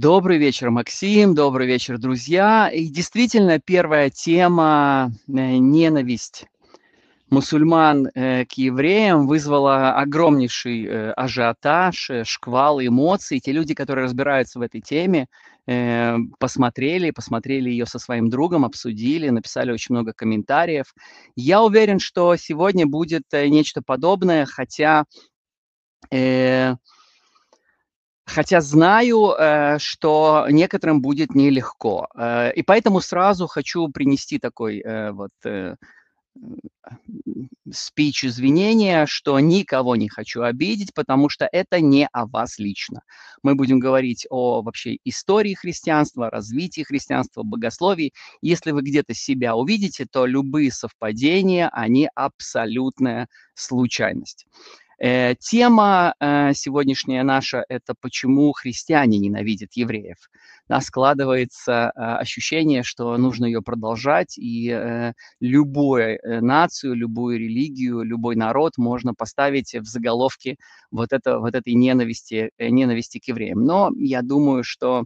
Добрый вечер, Максим. Добрый вечер, друзья. И действительно, первая тема э, – ненависть мусульман э, к евреям вызвала огромнейший э, ажиотаж, шквал эмоций. Те люди, которые разбираются в этой теме, посмотрели, посмотрели ее со своим другом, обсудили, написали очень много комментариев. Я уверен, что сегодня будет нечто подобное, хотя Хотя знаю, э, что некоторым будет нелегко. Э, и поэтому сразу хочу принести такой э, вот спич извинения, что никого не хочу обидеть, потому что это не о вас лично. Мы будем говорить о вообще истории христианства, развитии христианства, богословии. Если вы где-то себя увидите, то любые совпадения, они абсолютная случайность. Э, тема э, сегодняшняя наша – это почему христиане ненавидят евреев. Да, складывается э, ощущение, что нужно ее продолжать, и любую нацию, любую религию, любой народ можно поставить в заголовке вот, это, вот этой ненависти, ненависти к евреям. Но я думаю, что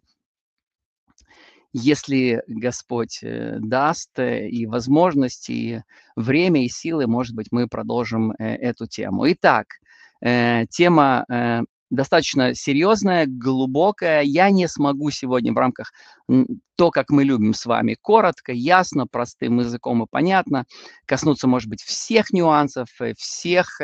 если Господь даст и возможности, и время, и силы, может быть, мы продолжим эту тему. Итак, Э, тема э, достаточно серьезная, глубокая. Я не смогу сегодня в рамках то, как мы любим с вами, коротко, ясно, простым языком и понятно, коснуться, может быть, всех нюансов, э, всех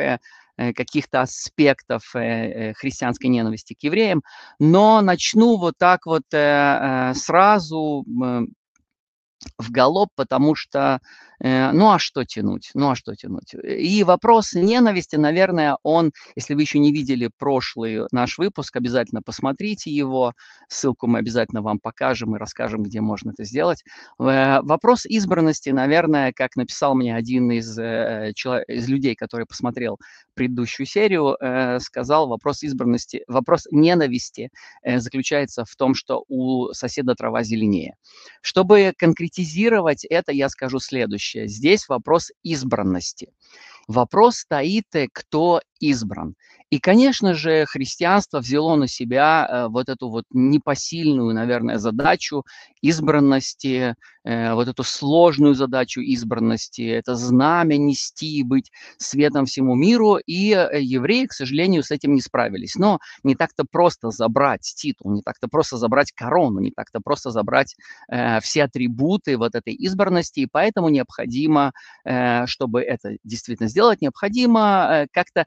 каких-то аспектов христианской ненависти к евреям, но начну вот так вот сразу в галоп, потому что Э, ну а что тянуть? Ну а что тянуть? И вопрос ненависти, наверное, он, если вы еще не видели прошлый наш выпуск, обязательно посмотрите его. Ссылку мы обязательно вам покажем и расскажем, где можно это сделать. Э, вопрос избранности, наверное, как написал мне один из, э, из людей, который посмотрел предыдущую серию, сказал, вопрос избранности, вопрос ненависти заключается в том, что у соседа трава зеленее. Чтобы конкретизировать это, я скажу следующее следующее. Здесь вопрос избранности. Вопрос стоит, э, кто избран. И, конечно же, христианство взяло на себя э, вот эту вот непосильную, наверное, задачу избранности, э, вот эту сложную задачу избранности, это знамя нести и быть светом всему миру, и э, евреи, к сожалению, с этим не справились. Но не так-то просто забрать титул, не так-то просто забрать корону, не так-то просто забрать все атрибуты вот этой избранности, и поэтому необходимо, чтобы это действительно сделать, необходимо как-то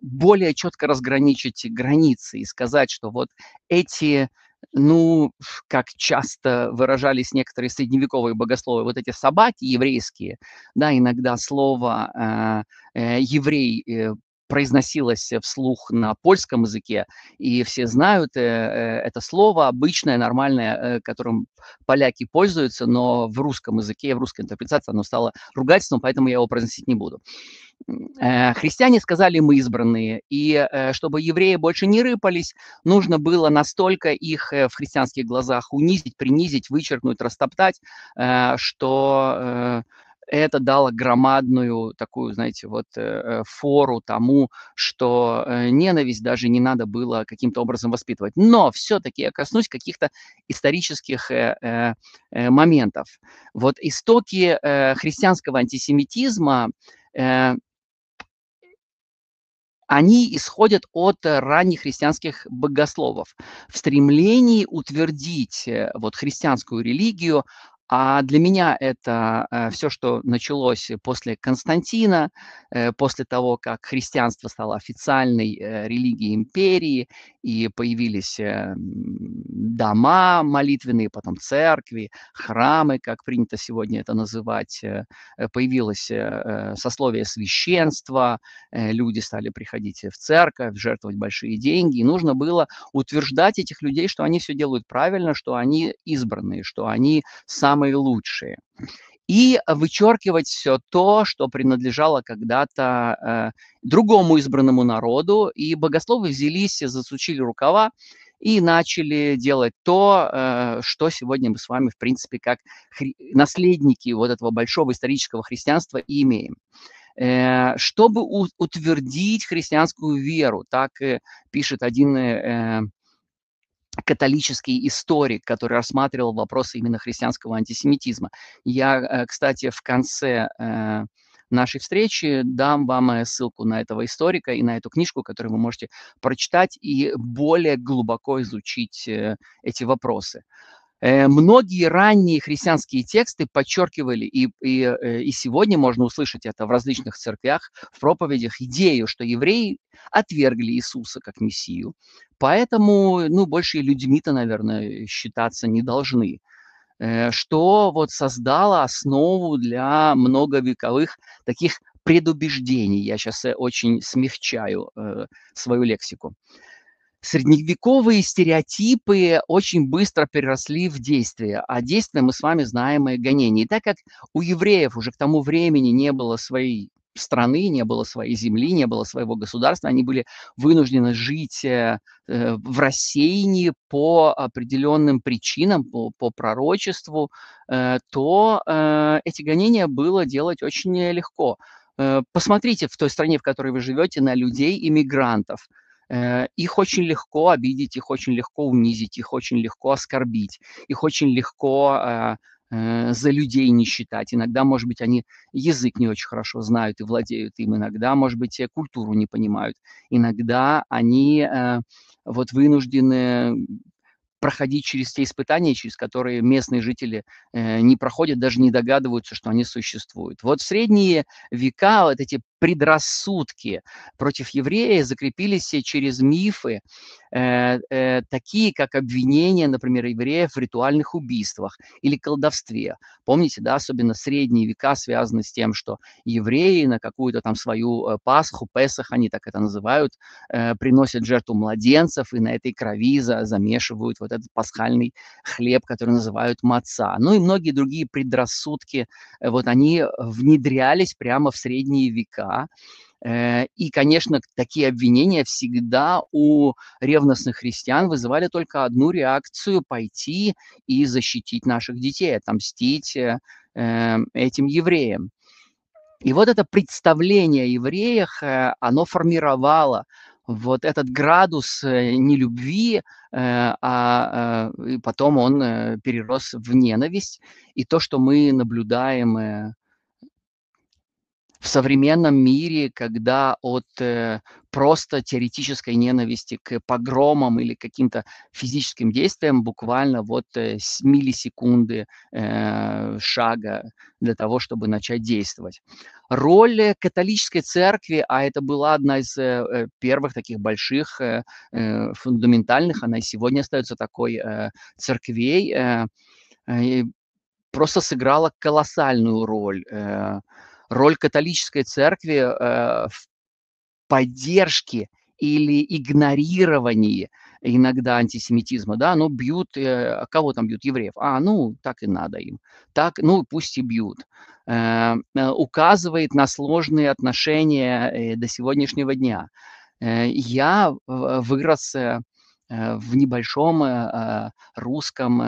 более четко разграничить границы и сказать, что вот эти ну, как часто выражались некоторые средневековые богословы, вот эти собаки еврейские, да, иногда слово э, э, еврей э, произносилось э, вслух на польском языке, и все знают э, э, это слово, обычное, нормальное, которым поляки пользуются, но в русском языке, в русской интерпретации оно стало ругательством, поэтому я его произносить не буду. Христиане сказали, мы избранные, и чтобы евреи больше не рыпались, нужно было настолько их в христианских глазах унизить, принизить, вычеркнуть, растоптать, что это дало громадную такую, знаете, вот э, фору тому, что э, ненависть даже не надо было каким-то образом воспитывать. Но все-таки я коснусь каких-то исторических э, моментов. Вот истоки христианского антисемитизма они исходят от ранних христианских богословов в стремлении утвердить вот христианскую религию а для меня это э, все, что началось после Константина, э, после того, как христианство стало официальной э, религией империи, и появились э, дома молитвенные, потом церкви, храмы, как принято сегодня это называть, э, э, появилось сословие священства, люди стали приходить в церковь, жертвовать большие деньги, и нужно было утверждать этих людей, что они все делают правильно, что они избранные, что они сам самые лучшие. И вычеркивать все то, что принадлежало когда-то э, другому избранному народу. И богословы взялись, засучили рукава и начали делать то, э, что сегодня мы с вами, в принципе, как хри- наследники вот этого большого исторического христианства и имеем. Э, чтобы утвердить христианскую веру, так э, пишет один католический историк, который рассматривал вопросы именно христианского антисемитизма. Я, э, кстати, в конце э, нашей встречи дам вам э, ссылку на этого историка и на эту книжку, которую вы можете прочитать и более глубоко изучить эти вопросы. Э, многие ранние христианские тексты подчеркивали, и, и, э, и сегодня можно услышать это в различных церквях, в проповедях, идею, что евреи отвергли Иисуса как Мессию, поэтому, ну, больше людьми-то, наверное, считаться не должны, э, что вот создало основу для многовековых таких предубеждений. Я сейчас очень смягчаю свою лексику средневековые стереотипы очень быстро переросли в действие, а действия мы с вами знаем и гонения. И так как у евреев уже к тому времени не было своей страны, не было своей земли, не было своего государства, они были вынуждены жить э, э, в рассеянии по определенным причинам, по, по пророчеству, э, то эти гонения было делать очень легко. Посмотрите в той стране, в которой вы живете, на людей-иммигрантов – Э, их очень легко обидеть, их очень легко унизить, их очень легко оскорбить, их очень легко а, э, за людей не считать. Иногда, может быть, они язык не очень хорошо знают и владеют им. Иногда, может быть, культуру не понимают. Иногда они э, вот вынуждены проходить через те испытания, через которые местные жители не проходят, даже не догадываются, что они существуют. Вот в средние века вот эти предрассудки против евреев закрепились через мифы, э, э, такие как обвинения, например, евреев в ритуальных убийствах или колдовстве. Помните, да, особенно средние века связаны с тем, что евреи на какую-то там свою э, Пасху, Песах, они так это называют, э, приносят жертву младенцев и на этой крови за, замешивают вот этот пасхальный хлеб, который называют маца. Ну и многие другие предрассудки, э, вот они внедрялись прямо в средние века всегда. Э, и, конечно, такие обвинения всегда у ревностных христиан вызывали только одну реакцию – пойти и защитить наших детей, отомстить э, эм, этим евреям. И вот это представление о евреях, э, оно формировало вот этот градус нелюбви, а потом он перерос в ненависть. И то, что мы наблюдаем в современном мире, когда от э, просто теоретической ненависти к погромам или каким-то физическим действиям буквально вот э, миллисекунды э, шага для того, чтобы начать действовать. Роль э, католической церкви, а это была одна из э, э первых таких больших э, э, фундаментальных, она и сегодня остается такой э, церквей, э, просто сыграла колоссальную роль. Э, роль католической церкви э, в поддержке или игнорировании иногда антисемитизма, да, ну, бьют, э, кого там бьют, евреев? А, ну, так и надо им. Так, ну, пусть и бьют. Э, э указывает на сложные отношения э, до сегодняшнего дня. Э, я вырос э, в небольшом русском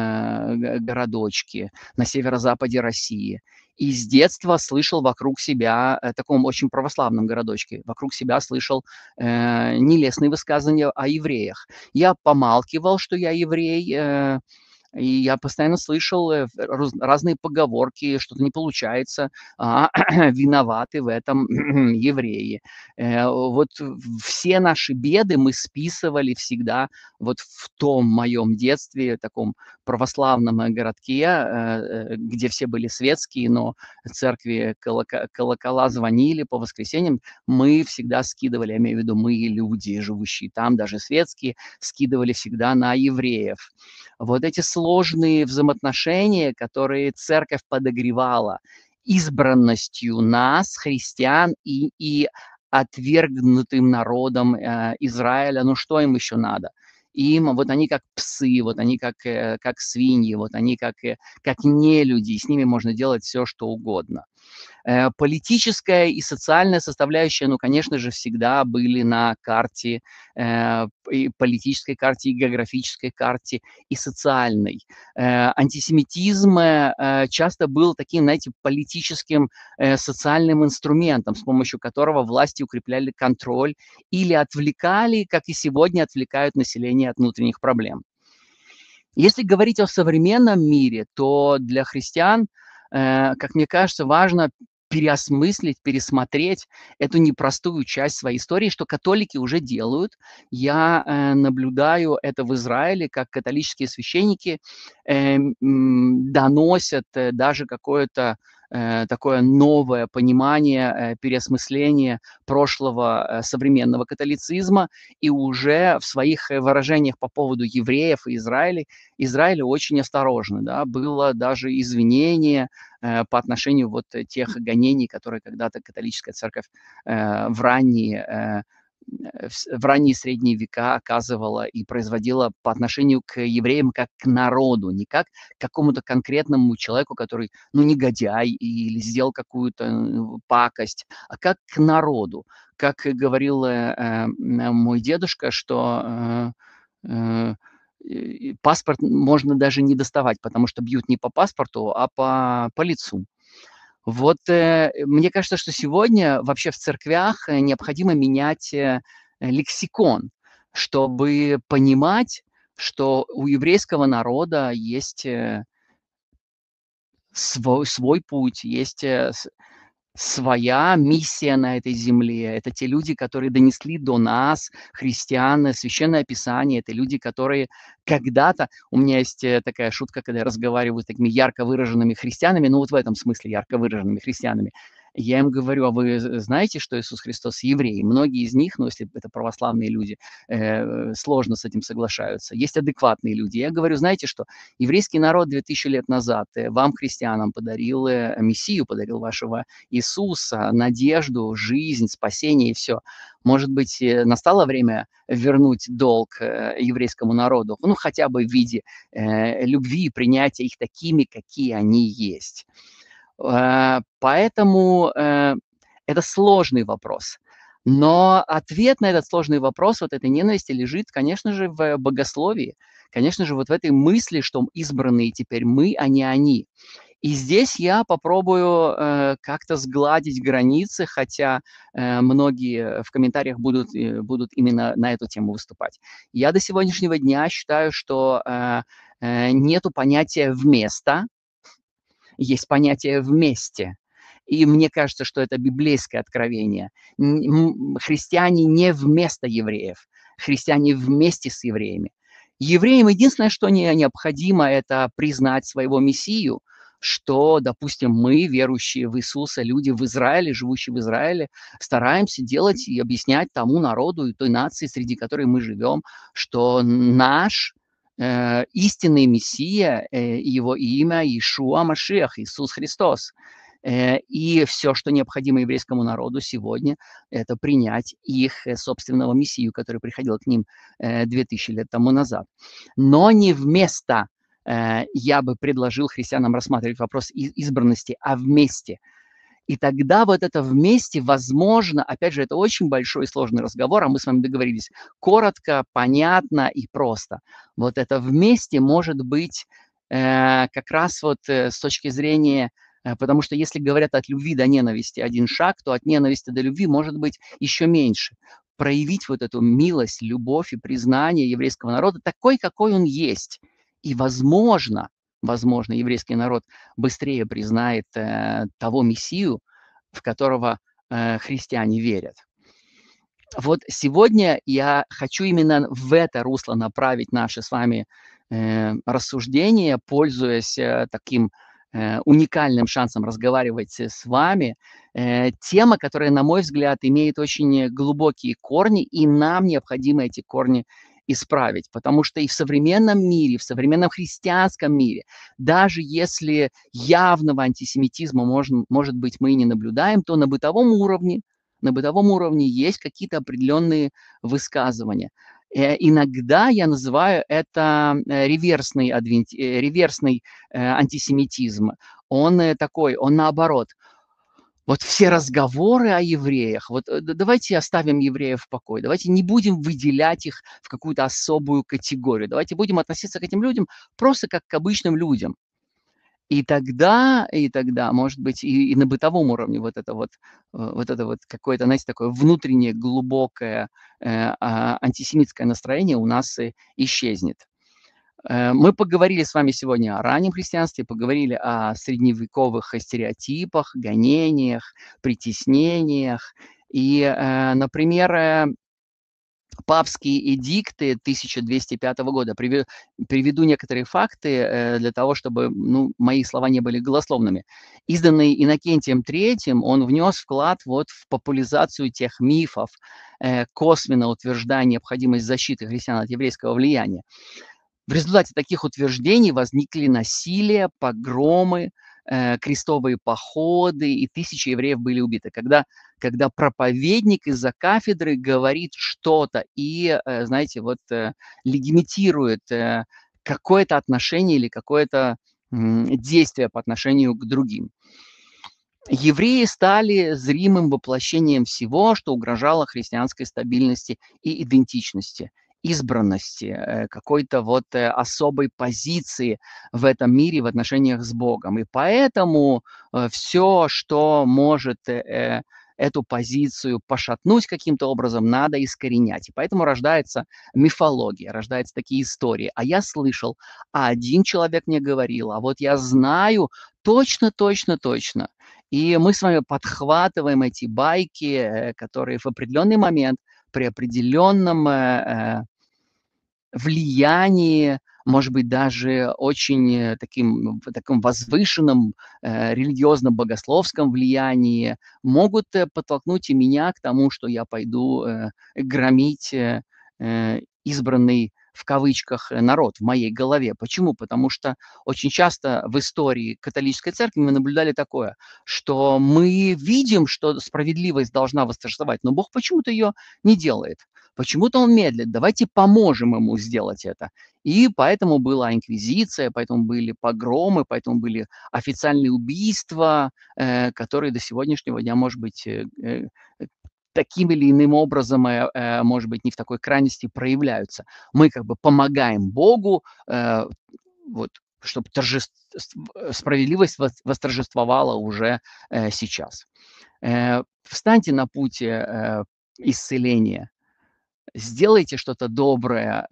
городочке на северо-западе России и с детства слышал вокруг себя, в э, таком очень православном городочке, вокруг себя слышал э, нелестные высказывания о евреях. Я помалкивал, что я еврей, э, и я постоянно слышал э, разные поговорки, что-то не получается, а, виноваты в этом евреи. Э, вот все наши беды мы списывали всегда вот в том моем детстве, в таком православном э, городке, где все были светские, но церкви колока, колокола звонили по воскресеньям, мы всегда скидывали, я имею в виду мы, люди, живущие там, даже светские, скидывали всегда на евреев. Вот эти слова сложные взаимоотношения, которые церковь подогревала избранностью нас, христиан, и, и отвергнутым народом э, Израиля, ну что им еще надо? Им вот они как псы, вот они как, э, как свиньи, вот они как, э, как нелюди, и с ними можно делать все, что угодно. Э, политическая и социальная составляющая, ну, конечно же, всегда были на карте, э, и политической карте, и географической карте, и социальной. Э, антисемитизм часто был таким, знаете, политическим, социальным инструментом, с помощью которого власти укрепляли контроль или отвлекали, как и сегодня отвлекают население от внутренних проблем. Если говорить о современном мире, то для христиан – Э, как мне кажется, важно переосмыслить, пересмотреть эту непростую часть своей истории, что католики уже делают. Я э, наблюдаю это в Израиле, как католические священники эм, э, э, доносят даже какое-то Э, такое новое понимание, э, переосмысление прошлого э, современного католицизма, и уже в своих выражениях по поводу евреев и Израиля, Израиля очень осторожны, да, было даже извинение по отношению вот тех гонений, которые когда-то католическая церковь в ранние Э, в ранние средние века оказывала и производила по отношению к евреям как к народу, не как к какому-то конкретному человеку, который, ну, негодяй или сделал какую-то э, пакость, а как к народу. Как говорил э, э мой дедушка, что э, э, паспорт можно даже не доставать, потому что бьют не по паспорту, а по, по лицу. Вот э, э, мне кажется, что сегодня вообще в церквях э, необходимо менять э, лексикон, чтобы понимать, что у еврейского народа есть э, свой, свой путь, есть своя миссия на этой земле. Это те люди, которые донесли до нас христиан, священное писание. Это люди, которые когда-то... У меня есть э, такая шутка, когда я разговариваю с такими ярко выраженными христианами, ну вот в этом смысле ярко выраженными христианами – я им говорю, а вы знаете, что Иисус Христос еврей? Многие из них, ну, если это православные люди, э, сложно с этим соглашаются. Есть адекватные люди. Я говорю, знаете что, еврейский народ 2000 лет назад э, вам, христианам, подарил э, Мессию, подарил вашего Иисуса, надежду, жизнь, спасение и все. Может быть, э, настало время вернуть долг еврейскому народу, ну, хотя бы в виде э, любви, принятия их такими, какие они есть. Э, поэтому э, это сложный вопрос. Но ответ на этот сложный вопрос вот этой ненависти лежит, конечно же, в богословии, конечно же, вот в этой мысли, что избранные теперь мы, а не они. И здесь я попробую э, как-то сгладить границы, хотя э, многие в комментариях будут, э, будут именно на эту тему выступать. Я до сегодняшнего дня считаю, что э, э, нету понятия «вместо», есть понятие «вместе». И мне кажется, что это библейское откровение. Христиане не вместо евреев, христиане вместе с евреями. Евреям единственное, что не необходимо, это признать своего Мессию, что, допустим, мы, верующие в Иисуса, люди в Израиле, живущие в Израиле, стараемся делать и объяснять тому народу и той нации, среди которой мы живем, что наш Э, истинный Мессия, э, его имя Ишуа Машиах, Иисус Христос. Э, и все, что необходимо еврейскому народу сегодня, это принять их собственного Мессию, который приходил к ним 2000 лет тому назад. Но не вместо я бы предложил христианам рассматривать вопрос избранности, а вместе – и тогда вот это вместе возможно, опять же, это очень большой и сложный разговор, а мы с вами договорились, коротко, понятно и просто. Вот это вместе может быть э, как раз вот э, с точки зрения э, Потому что если говорят от любви до ненависти один шаг, то от ненависти до любви может быть еще меньше. Проявить вот эту милость, любовь и признание еврейского народа такой, какой он есть. И, возможно, возможно, еврейский народ быстрее признает э, того Мессию, в которого э, христиане верят. Вот сегодня я хочу именно в это русло направить наши с вами э, рассуждения, пользуясь э, таким э, уникальным шансом разговаривать с вами. Э, тема, которая, на мой взгляд, имеет очень глубокие корни, и нам необходимо эти корни исправить, потому что и в современном мире, в современном христианском мире, даже если явного антисемитизма, можно, может быть, мы и не наблюдаем, то на бытовом уровне, на бытовом уровне есть какие-то определенные высказывания. Э, иногда я называю это э, реверсный, адвенти... Э, реверсный антисемитизм. Он такой, он наоборот, вот все разговоры о евреях, вот э, давайте оставим евреев в покое, давайте не будем выделять их в какую-то особую категорию, давайте будем относиться к этим людям просто как к обычным людям. И тогда, и тогда, может быть, и, и на бытовом уровне вот это вот, э, вот это вот какое-то, знаете, такое внутреннее глубокое э, а, антисемитское настроение у нас и исчезнет. Э, мы поговорили с вами сегодня о раннем христианстве, поговорили о средневековых стереотипах, гонениях, притеснениях. И, э, например, э, папские эдикты 1205 года. Приведу некоторые факты для того, чтобы ну, мои слова не были голословными. Изданный Иннокентием III, он внес вклад вот в популяризацию тех мифов, косвенно утверждая необходимость защиты христиан от еврейского влияния. В результате таких утверждений возникли насилие, погромы, э, крестовые походы, и тысячи евреев были убиты. Когда, когда проповедник из-за кафедры говорит что-то и, э, знаете, вот э, легимитирует какое-то отношение или какое-то действие по отношению к другим. Евреи стали зримым воплощением всего, что угрожало христианской стабильности и идентичности избранности, э, какой-то вот э, особой позиции в этом мире в отношениях с Богом. И поэтому э, все, что может эту позицию пошатнуть каким-то образом, надо искоренять. И поэтому рождается мифология, рождаются такие истории. А я слышал, а один человек мне говорил, а вот я знаю точно, точно, точно. И мы с вами подхватываем эти байки, которые в определенный момент при определенном э, э, влиянии, может быть, даже очень э, таким, ну, таком возвышенном э, религиозно-богословском влиянии, могут э, подтолкнуть и меня к тому, что я пойду э, громить э, избранный в кавычках э, народ в моей голове. Почему? Потому что очень часто в истории католической церкви мы наблюдали такое, что мы видим, что справедливость должна восторжествовать, но Бог почему-то ее не делает. Почему-то он медлит, давайте поможем ему сделать это. И поэтому была инквизиция, поэтому были погромы, поэтому были официальные убийства, э, которые до сегодняшнего дня, может быть, э, таким или иным образом, э, э, может быть, не в такой крайности проявляются. Мы как бы помогаем Богу, э, вот, чтобы торжеств... справедливость восторжествовала уже сейчас. Встаньте на пути исцеления, сделайте что-то доброе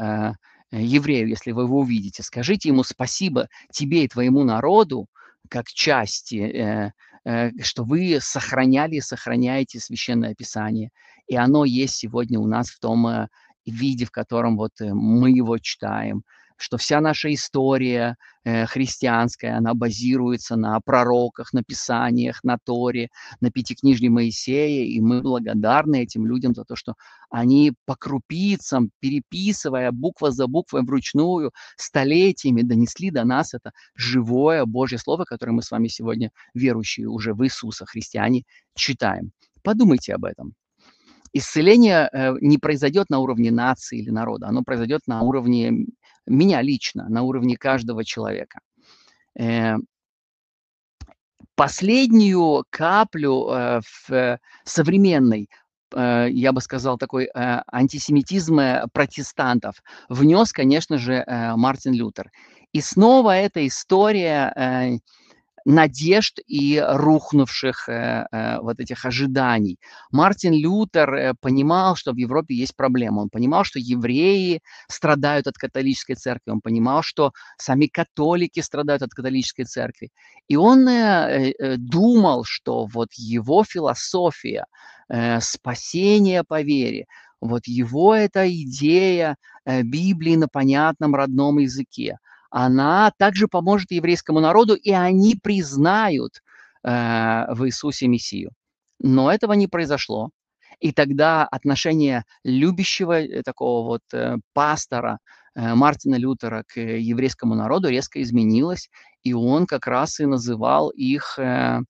еврею, если вы его увидите, скажите ему спасибо тебе и твоему народу, как части Э, что вы сохраняли и сохраняете Священное Писание. И оно есть сегодня у нас в том э, виде, в котором вот э, мы его читаем – что вся наша история э, христианская, она базируется на пророках, на писаниях, на Торе, на Пятикнижье Моисея, и мы благодарны этим людям за то, что они по крупицам, переписывая буква за буквой вручную, столетиями донесли до нас это живое Божье Слово, которое мы с вами сегодня, верующие уже в Иисуса, христиане, читаем. Подумайте об этом. Исцеление э, не произойдет на уровне нации или народа, оно произойдет на уровне меня лично, на уровне каждого человека. Э, последнюю каплю э, в э, современной я бы сказал, такой антисемитизм протестантов внес, конечно же, Мартин Лютер. И снова эта история надежд и рухнувших э, э, вот этих ожиданий. Мартин Лютер э, понимал, что в Европе есть проблема. Он понимал, что евреи страдают от католической церкви. Он понимал, что сами католики страдают от католической церкви. И он думал, что вот его философия спасения по вере, вот его эта идея Библии на понятном родном языке, она также поможет еврейскому народу, и они признают э, в Иисусе Мессию. Но этого не произошло. И тогда отношение любящего э, такого вот э, пастора э, Мартина Лютера к еврейскому народу резко изменилось, и он как раз и называл их э,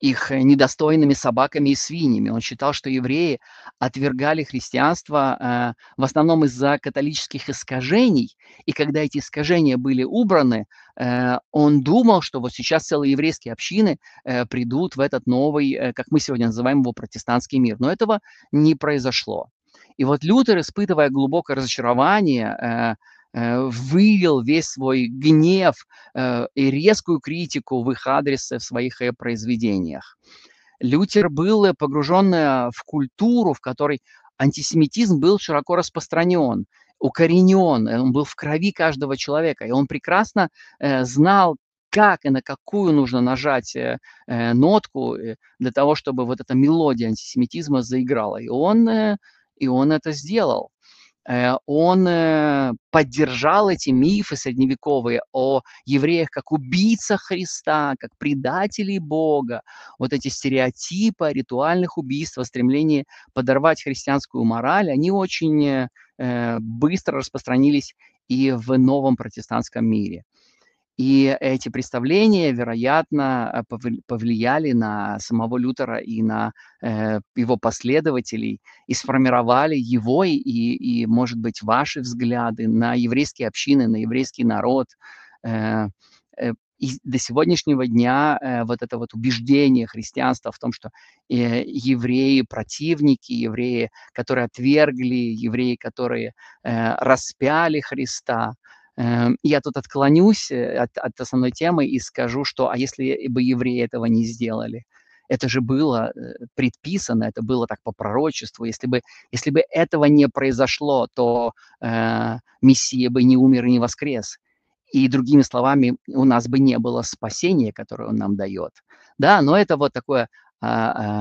их э, недостойными собаками и свиньями. Он считал, что евреи отвергали христианство э, в основном из-за католических искажений, и когда эти искажения были убраны, э, он думал, что вот сейчас целые еврейские общины э, придут в этот новый, э, как мы сегодня называем его, протестантский мир. Но этого не произошло. И вот Лютер, испытывая глубокое разочарование, э, Э, вылил весь свой гнев э, и резкую критику в их адрес в своих э, произведениях. Лютер был погружен в культуру, в которой антисемитизм был широко распространен, укоренен, он был в крови каждого человека, и он прекрасно знал, как и на какую нужно нажать э, нотку для того, чтобы вот эта мелодия антисемитизма заиграла. И он, э, и он это сделал. Э, он э, поддержал эти мифы средневековые о евреях как убийцах Христа, как предателей Бога, вот эти стереотипы о ритуальных убийствах, стремление подорвать христианскую мораль, они очень э, быстро распространились и в новом протестантском мире. И эти представления, вероятно, э, повлияли на самого Лютера и на э, его последователей и сформировали его и, и, может быть, ваши взгляды на еврейские общины, на еврейский народ. Э, э, и до сегодняшнего дня э, вот это вот убеждение христианства в том, что э, евреи противники, евреи, которые отвергли, евреи, которые э, распяли Христа, Эм, я тут отклонюсь э, от, от основной темы и скажу, что а если бы евреи этого не сделали? Это же было э, предписано, это было так по пророчеству. Если бы, если бы этого не произошло, то э, Мессия бы не умер и не воскрес. И другими словами, у нас бы не было спасения, которое он нам дает. Да, но это вот такое а,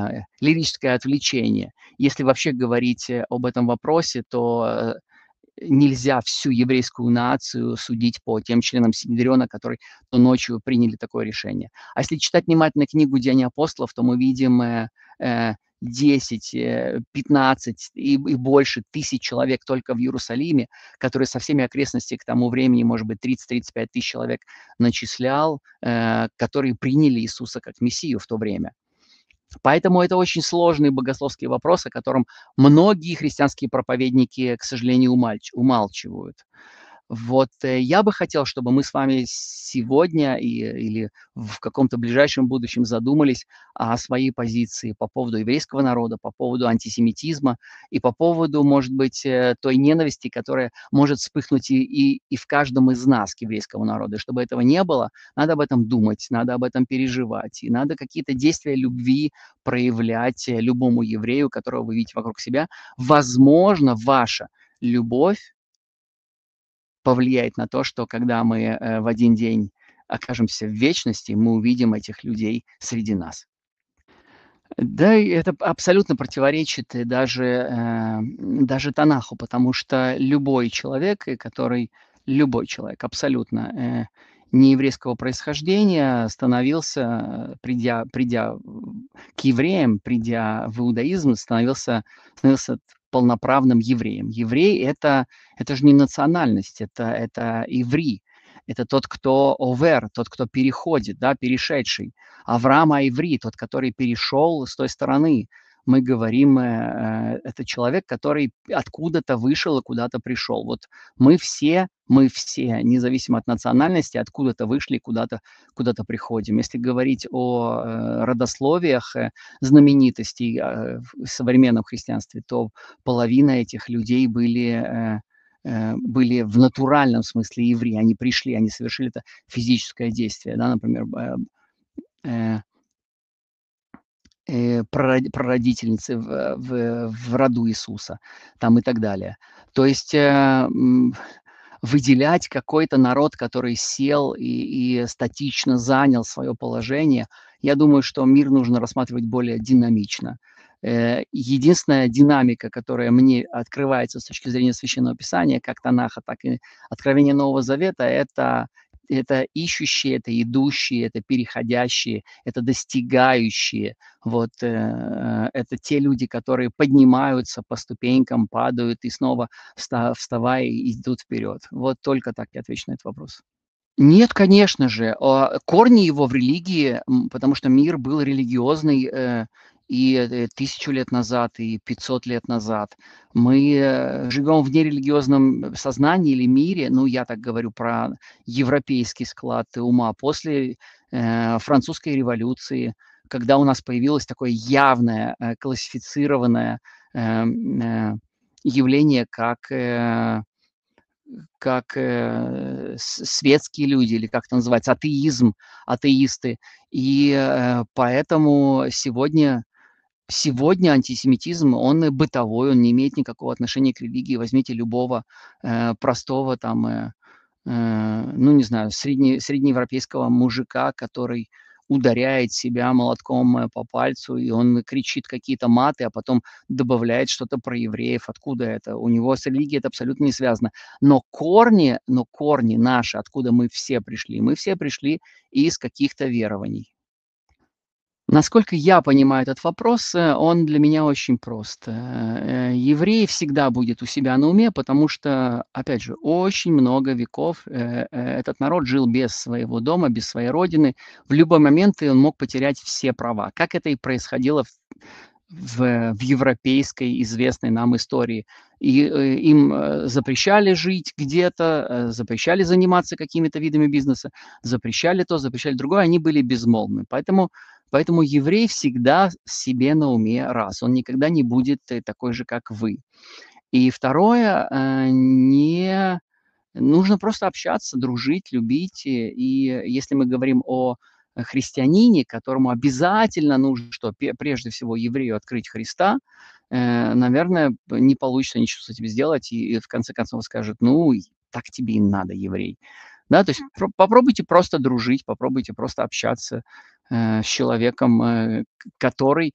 а, лирическое отвлечение. Если вообще говорить э, об этом вопросе, то нельзя всю еврейскую нацию судить по тем членам Синедриона, которые то ночью приняли такое решение. А если читать внимательно книгу «Деяния апостолов», то мы видим э, э, 10, 15 э, и, и больше тысяч человек только в Иерусалиме, которые со всеми окрестностями к тому времени, может быть, 30-35 тысяч человек начислял, э, которые приняли Иисуса как Мессию в то время. Поэтому это очень сложный богословский вопрос, о котором многие христианские проповедники, к сожалению, умалчивают. Вот э, я бы хотел, чтобы мы с вами сегодня и, или в каком-то ближайшем будущем задумались о своей позиции по поводу еврейского народа, по поводу антисемитизма и по поводу, может быть, э, той ненависти, которая может вспыхнуть и, и, и в каждом из нас к еврейскому народу. И чтобы этого не было, надо об этом думать, надо об этом переживать, и надо какие-то действия любви проявлять э, любому еврею, которого вы видите вокруг себя. Возможно, ваша любовь повлияет на то, что когда мы э, в один день окажемся в вечности, мы увидим этих людей среди нас. Да, и это абсолютно противоречит даже, эм, даже Танаху, потому что любой человек, который любой человек абсолютно э, нееврейского происхождения становился, придя, придя к евреям, придя в иудаизм, становился, становился полноправным евреем. Еврей это, это же не национальность, это, это иври, это тот, кто овер, тот, кто переходит, да, перешедший. Авраам Айври, тот, который перешел с той стороны, мы говорим, э, э, это человек, который откуда-то вышел и куда-то пришел. Вот мы все, мы все, независимо от национальности, откуда-то вышли и куда-то куда приходим. Если говорить о э, родословиях знаменитостей э, в современном христианстве, то половина этих людей были... были в натуральном смысле евреи, они пришли, они совершили это физическое действие, да, например, э, прародительницы в, в, в роду Иисуса, там и так далее. То есть э, выделять какой-то народ, который сел и, и статично занял свое положение, я думаю, что мир нужно рассматривать более динамично. Э, единственная динамика, которая мне открывается с точки зрения Священного Писания, как Танаха, так и Откровения Нового Завета, это это ищущие, это идущие, это переходящие, это достигающие. Вот э, это те люди, которые поднимаются по ступенькам, падают и снова вставая идут вперед. Вот только так я отвечу на этот вопрос. Нет, конечно же. А, корни его в религии, потому что мир был религиозный, э, и э, тысячу лет назад, и 500 лет назад. Мы э, живем в нерелигиозном сознании или мире, ну, я так говорю про европейский склад ума, после э, французской революции, когда у нас появилось такое явное, э, классифицированное э, э, явление, как... Э, как э, светские люди, или как это называется, атеизм, атеисты. И э, поэтому сегодня сегодня антисемитизм, он бытовой, он не имеет никакого отношения к религии. Возьмите любого э, простого там, э, э, ну не знаю, средне, среднеевропейского мужика, который ударяет себя молотком э, по пальцу, и он кричит какие-то маты, а потом добавляет что-то про евреев. Откуда это? У него с религией это абсолютно не связано. Но корни, но корни наши, откуда мы все пришли, мы все пришли из каких-то верований. Насколько я понимаю этот вопрос, э, он для меня очень прост. Э, э, еврей всегда будет у себя на уме, потому что, опять же, очень много веков этот народ жил без своего дома, без своей родины. В любой момент он мог потерять все права, как это и происходило в, в, в европейской известной нам истории. И им запрещали жить где-то, запрещали заниматься какими-то видами бизнеса, запрещали то, запрещали другое, они были безмолвны. Поэтому Поэтому еврей всегда себе на уме раз. Он никогда не будет э, такой же, как вы. И второе, э, не нужно просто общаться, дружить, любить. И если мы говорим о христианине, которому обязательно нужно, что прежде всего еврею открыть Христа, э, наверное, не получится ничего с этим сделать, и, в конце концов он скажет, ну, так тебе и надо, еврей. Да, то есть попробуйте просто дружить, попробуйте просто общаться, Э, с человеком, э, который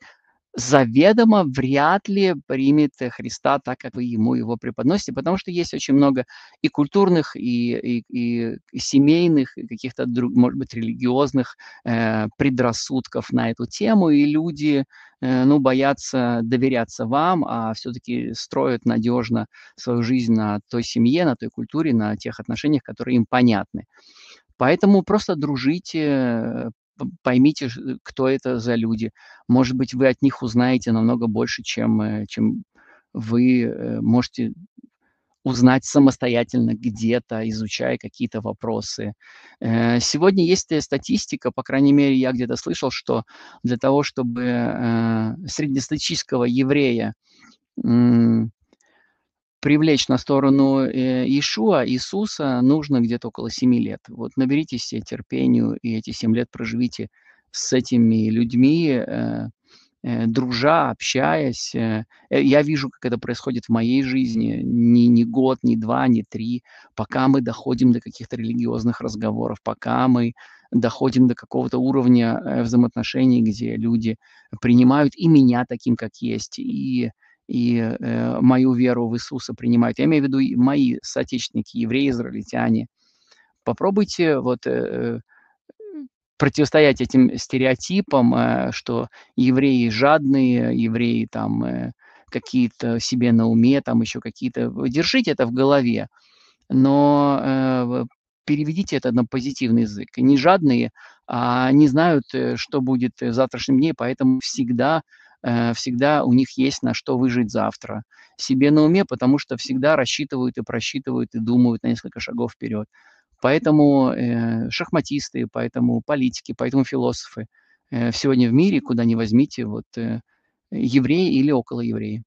заведомо вряд ли примет Христа так, как вы ему его преподносите, потому что есть очень много и культурных, и, и, и семейных, и каких-то, может быть, религиозных э, предрассудков на эту тему, и люди, э, ну, боятся доверяться вам, а все-таки строят надежно свою жизнь на той семье, на той культуре, на тех отношениях, которые им понятны. Поэтому просто дружите, поймите, э, кто это за люди. Может быть, вы от них узнаете намного больше, чем, э, чем вы э, можете узнать самостоятельно где-то, изучая какие-то вопросы. Сегодня есть статистика, по крайней мере, я где-то слышал, что для того, чтобы среднестатистического еврея привлечь на сторону э, Иешуа, Иисуса, нужно где-то около семи лет. Вот наберитесь себе терпению и эти семь лет проживите с этими людьми, э, э, дружа, общаясь. Я вижу, как это происходит в моей жизни. Ни, ни год, ни два, ни три. Пока мы доходим до каких-то религиозных разговоров, пока мы доходим до какого-то уровня взаимоотношений, где люди принимают и меня таким, как есть, и и э, мою веру в Иисуса принимают. Я имею в виду мои соотечественники, евреи, израильтяне. Попробуйте вот э, противостоять этим стереотипам, э, что евреи жадные, евреи там э, какие-то себе на уме, там еще какие-то. Держите это в голове, но э, переведите это на позитивный язык. Не жадные, а не знают, э, что будет в завтрашнем дне, поэтому всегда Э, всегда у них есть на что выжить завтра. Себе на уме, потому что всегда рассчитывают и просчитывают и думают на несколько шагов вперед. Поэтому э, шахматисты, поэтому политики, поэтому философы э, сегодня в мире, куда ни возьмите, вот э, евреи или около евреи.